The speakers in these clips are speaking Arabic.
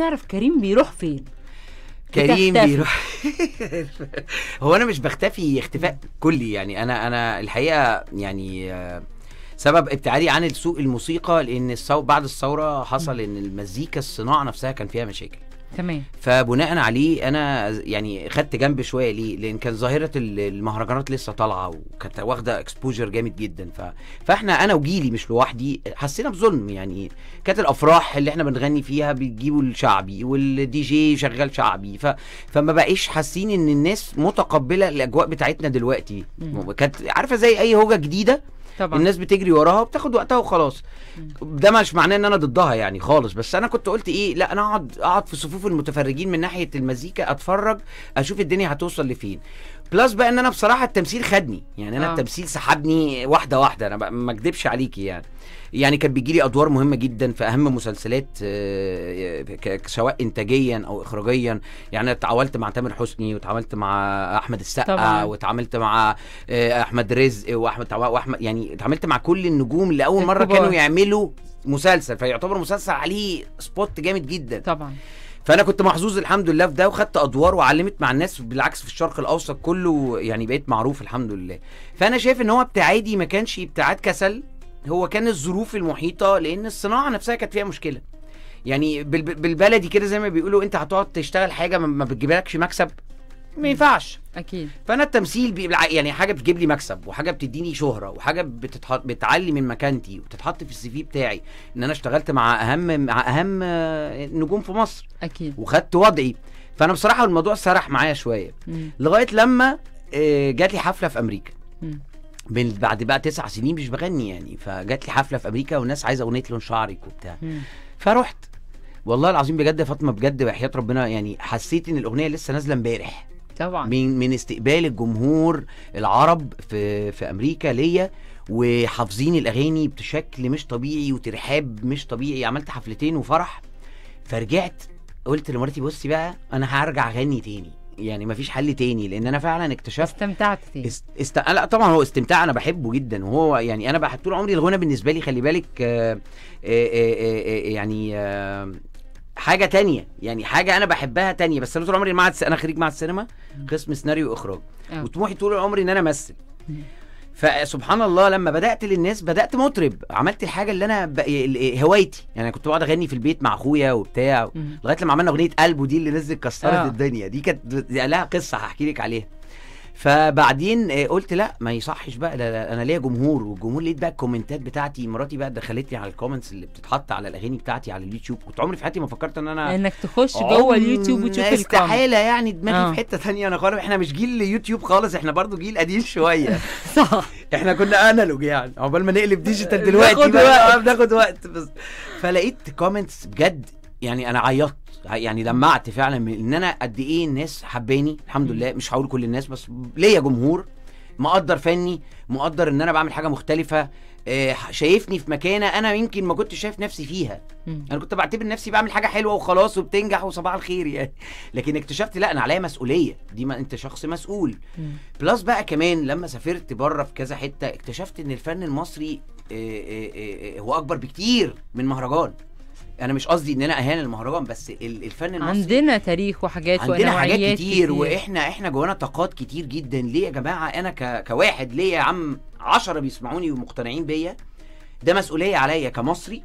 نعرف كريم بيروح فين كريم بتختفي. بيروح هو انا مش بختفي اختفاء كلي يعني انا انا الحقيقه يعني آه، سبب ابتعادي عن السوق الموسيقى لان الصو... بعد الثوره حصل ان المزيكا الصناعه نفسها كان فيها مشاكل تمام فبناء عليه انا يعني خدت جنب شويه ليه لان كان ظاهره المهرجانات لسه طالعه وكانت واخده اكسبوجر جامد جدا ف... فاحنا انا وجيلي مش لوحدي حسينا بظلم يعني كانت الافراح اللي احنا بنغني فيها بتجيبوا الشعبي والدي جي شغال شعبي ف... فما بقيش حاسين ان الناس متقبله الاجواء بتاعتنا دلوقتي كانت عارفه زي اي هوجه جديده طبعا. الناس بتجري وراها وبتاخد وقتها وخلاص ده مش معناه ان انا ضدها يعني خالص بس انا كنت قلت ايه لا انا اقعد اقعد في صفوف المتفرجين من ناحيه المزيكا اتفرج اشوف الدنيا هتوصل لفين بلس بقى ان انا بصراحه التمثيل خدني يعني انا آه. التمثيل سحبني واحده واحده انا ما اكذبش عليكي يعني يعني كان بيجي لي ادوار مهمه جدا في اهم مسلسلات آه، سواء انتاجيا او اخراجيا يعني اتعاملت مع تامر حسني وتعاملت مع احمد السقا وتعاملت مع آه، احمد رزق واحمد واحمد يعني اتعاملت مع كل النجوم اللي اول مره كانوا يعملوا مسلسل فيعتبر مسلسل عليه سبوت جامد جدا طبعا فانا كنت محظوظ الحمد لله في ده وخدت ادوار وعلمت مع الناس بالعكس في الشرق الاوسط كله يعني بقيت معروف الحمد لله فانا شايف ان هو ابتعادي ما كانش ابتعاد كسل هو كان الظروف المحيطه لان الصناعه نفسها كانت فيها مشكله يعني بالبلدي كده زي ما بيقولوا انت هتقعد تشتغل حاجه ما بتجيبلكش مكسب ما ينفعش اكيد فانا التمثيل بيبقى يعني حاجه بتجيب لي مكسب وحاجه بتديني شهره وحاجه بتتحط بتعلي من مكانتي وبتتحط في السي في بتاعي ان انا اشتغلت مع اهم مع اهم نجوم في مصر اكيد وخدت وضعي فانا بصراحه الموضوع سرح معايا شويه لغايه لما آه، جات لي حفله في امريكا مم. من بعد بقى تسع سنين مش بغني يعني فجات لي حفله في امريكا والناس عايزه اغنيه لون شعرك وبتاع فرحت والله العظيم بجد يا فاطمه بجد وحياه ربنا يعني حسيت ان الاغنيه لسه نازله امبارح طبعا من من استقبال الجمهور العرب في في امريكا ليا وحافظين الاغاني بشكل مش طبيعي وترحاب مش طبيعي عملت حفلتين وفرح فرجعت قلت لمراتي بصي بقى انا هرجع اغني تاني يعني مفيش حل تاني لان انا فعلا اكتشفت استمتعت فيه است... است... لا طبعا هو استمتاع انا بحبه جدا وهو يعني انا بقى طول عمري الغنى بالنسبه لي خلي بالك آآ آه، آآ آه، آآ آه، يعني حاجه تانية يعني حاجه انا بحبها تانية بس انا طول عمري معهد انا خريج معهد سينما قسم سيناريو واخراج آه. وطموحي طول عمري ان انا امثل فسبحان الله لما بدات للناس بدات مطرب عملت الحاجه اللي انا ب... هوايتي يعني انا كنت بقعد اغني في البيت مع اخويا وبتاع لغايه لما عملنا اغنيه قلب ودي اللي نزلت كسرت آه. الدنيا دي كانت لها قصه هحكي لك عليها فبعدين آه، قلت لا ما يصحش بقى لا لا انا ليا جمهور والجمهور لقيت بقى الكومنتات بتاعتي مراتي بقى دخلتني على الكومنتس اللي بتتحط على الاغاني بتاعتي على اليوتيوب كنت عمري في حياتي ما فكرت ان انا انك تخش جوه اليوتيوب وتشوف الكومنتس استحاله يعني دماغي آه. في حته ثانيه انا خالص احنا مش جيل يوتيوب خالص احنا برضو جيل قديم شويه صح احنا كنا انالوج يعني عقبال ما نقلب ديجيتال آه، دلوقتي بناخد وقت آه، بناخد وقت بس فلقيت كومنتس بجد يعني انا عيطت يعني دمعت فعلا من ان انا قد ايه الناس حباني الحمد لله مش هقول كل الناس بس ليا جمهور مقدر فني مقدر ان انا بعمل حاجه مختلفه آه شايفني في مكانه انا يمكن ما كنتش شايف نفسي فيها انا كنت بعتبر نفسي بعمل حاجه حلوه وخلاص وبتنجح وصباح الخير يعني لكن اكتشفت لا انا عليا مسؤوليه دي ما انت شخص مسؤول بلس بقى كمان لما سافرت بره في كذا حته اكتشفت ان الفن المصري آه آه, آه،, آه، هو اكبر بكتير من مهرجان انا مش قصدي ان انا اهان المهرجان بس الفن المصري عندنا تاريخ وحاجات عندنا حاجات كتير, كتير واحنا احنا جوانا طاقات كتير جدا ليه يا جماعه انا ك... كواحد ليه يا عم عشرة بيسمعوني ومقتنعين بيا ده مسؤوليه عليا كمصري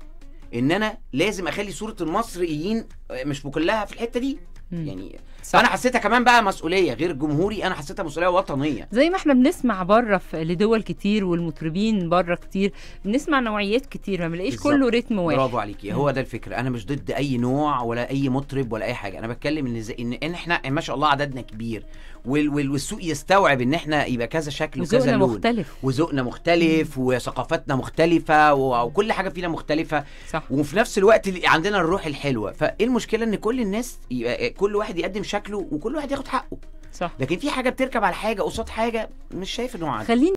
ان انا لازم اخلي صوره المصريين مش مكلها في الحته دي مم. يعني صح. انا حسيتها كمان بقى مسؤوليه غير جمهوري انا حسيتها مسؤوليه وطنيه زي ما احنا بنسمع بره لدول كتير والمطربين بره كتير بنسمع نوعيات كتير ما بنلاقيش كله ريتم واحد برافو عليكي هو ده الفكر انا مش ضد اي نوع ولا اي مطرب ولا اي حاجه انا بتكلم ان زي ان احنا ما شاء الله عددنا كبير والسوق يستوعب ان احنا يبقى كذا شكل وكذا لون مختلف وذوقنا مختلف وثقافاتنا وثقافتنا مختلفه وكل حاجه فينا مختلفه صح. وفي نفس الوقت عندنا الروح الحلوه فايه المشكله ان كل الناس كل كل واحد يقدم شكله وكل واحد ياخد حقه صح لكن في حاجه بتركب على حاجه قصاد حاجه مش شايف انه عادي خليني